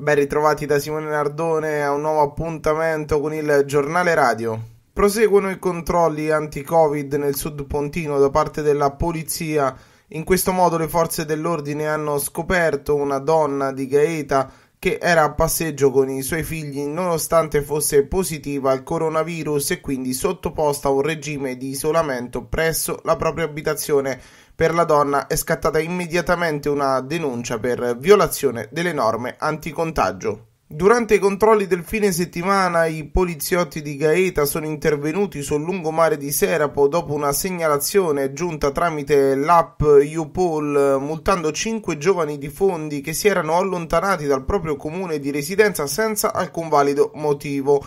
Ben ritrovati da Simone Nardone a un nuovo appuntamento con il giornale radio. Proseguono i controlli anti-Covid nel sud Pontino da parte della polizia. In questo modo le forze dell'ordine hanno scoperto una donna di Gaeta che era a passeggio con i suoi figli nonostante fosse positiva al coronavirus e quindi sottoposta a un regime di isolamento presso la propria abitazione. Per la donna è scattata immediatamente una denuncia per violazione delle norme anticontagio. Durante i controlli del fine settimana i poliziotti di Gaeta sono intervenuti sul lungomare di Serapo dopo una segnalazione giunta tramite l'app UPOL multando cinque giovani di fondi che si erano allontanati dal proprio comune di residenza senza alcun valido motivo.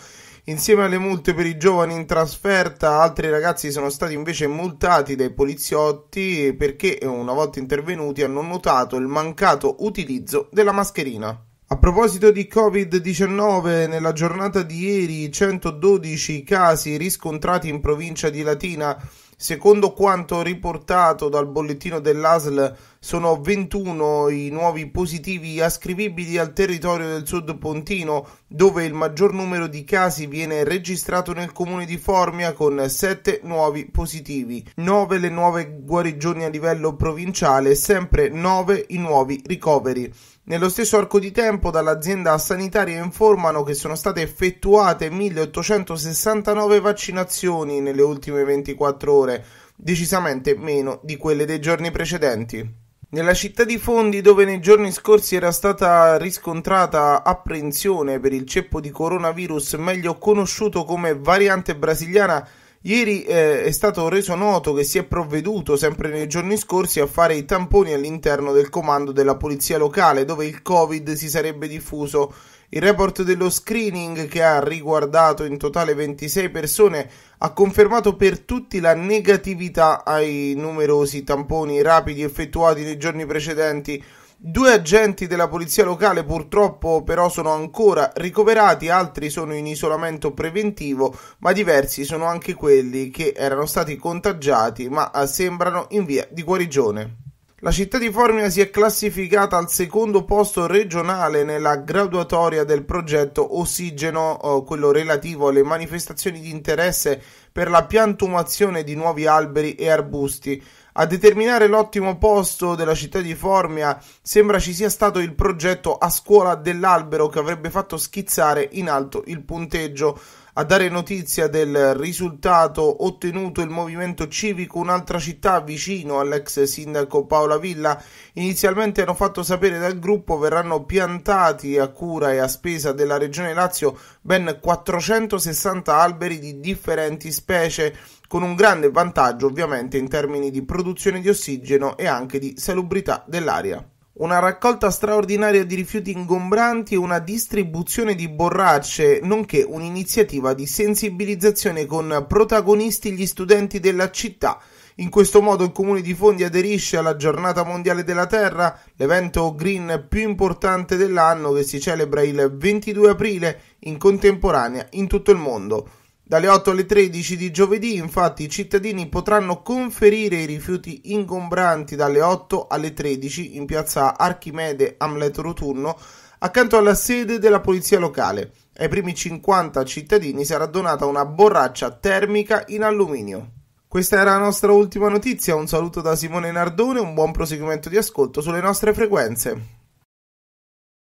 Insieme alle multe per i giovani in trasferta, altri ragazzi sono stati invece multati dai poliziotti perché, una volta intervenuti, hanno notato il mancato utilizzo della mascherina. A proposito di Covid-19, nella giornata di ieri 112 casi riscontrati in provincia di Latina, secondo quanto riportato dal bollettino dell'ASL sono 21 i nuovi positivi ascrivibili al territorio del sud pontino, dove il maggior numero di casi viene registrato nel comune di Formia con 7 nuovi positivi, 9 le nuove guarigioni a livello provinciale, e sempre 9 i nuovi ricoveri. Nello stesso arco di tempo dall'azienda sanitaria informano che sono state effettuate 1869 vaccinazioni nelle ultime 24 ore, decisamente meno di quelle dei giorni precedenti. Nella città di Fondi, dove nei giorni scorsi era stata riscontrata apprensione per il ceppo di coronavirus meglio conosciuto come variante brasiliana, Ieri eh, è stato reso noto che si è provveduto sempre nei giorni scorsi a fare i tamponi all'interno del comando della polizia locale dove il Covid si sarebbe diffuso. Il report dello screening che ha riguardato in totale 26 persone ha confermato per tutti la negatività ai numerosi tamponi rapidi effettuati nei giorni precedenti Due agenti della polizia locale purtroppo però sono ancora ricoverati, altri sono in isolamento preventivo, ma diversi sono anche quelli che erano stati contagiati ma eh, sembrano in via di guarigione. La città di Formia si è classificata al secondo posto regionale nella graduatoria del progetto Ossigeno, eh, quello relativo alle manifestazioni di interesse per la piantumazione di nuovi alberi e arbusti. A determinare l'ottimo posto della città di Formia sembra ci sia stato il progetto a scuola dell'albero che avrebbe fatto schizzare in alto il punteggio a dare notizia del risultato ottenuto il Movimento Civico un'altra città vicino all'ex sindaco Paola Villa. Inizialmente hanno fatto sapere dal gruppo verranno piantati a cura e a spesa della Regione Lazio ben 460 alberi di differenti specie con un grande vantaggio ovviamente in termini di produzione di ossigeno e anche di salubrità dell'aria una raccolta straordinaria di rifiuti ingombranti e una distribuzione di borracce, nonché un'iniziativa di sensibilizzazione con protagonisti gli studenti della città. In questo modo il Comune di Fondi aderisce alla Giornata Mondiale della Terra, l'evento green più importante dell'anno che si celebra il 22 aprile in contemporanea in tutto il mondo. Dalle 8 alle 13 di giovedì infatti i cittadini potranno conferire i rifiuti ingombranti dalle 8 alle 13 in piazza Archimede Amleto Rotunno accanto alla sede della polizia locale. Ai primi 50 cittadini sarà donata una borraccia termica in alluminio. Questa era la nostra ultima notizia, un saluto da Simone Nardone un buon proseguimento di ascolto sulle nostre frequenze.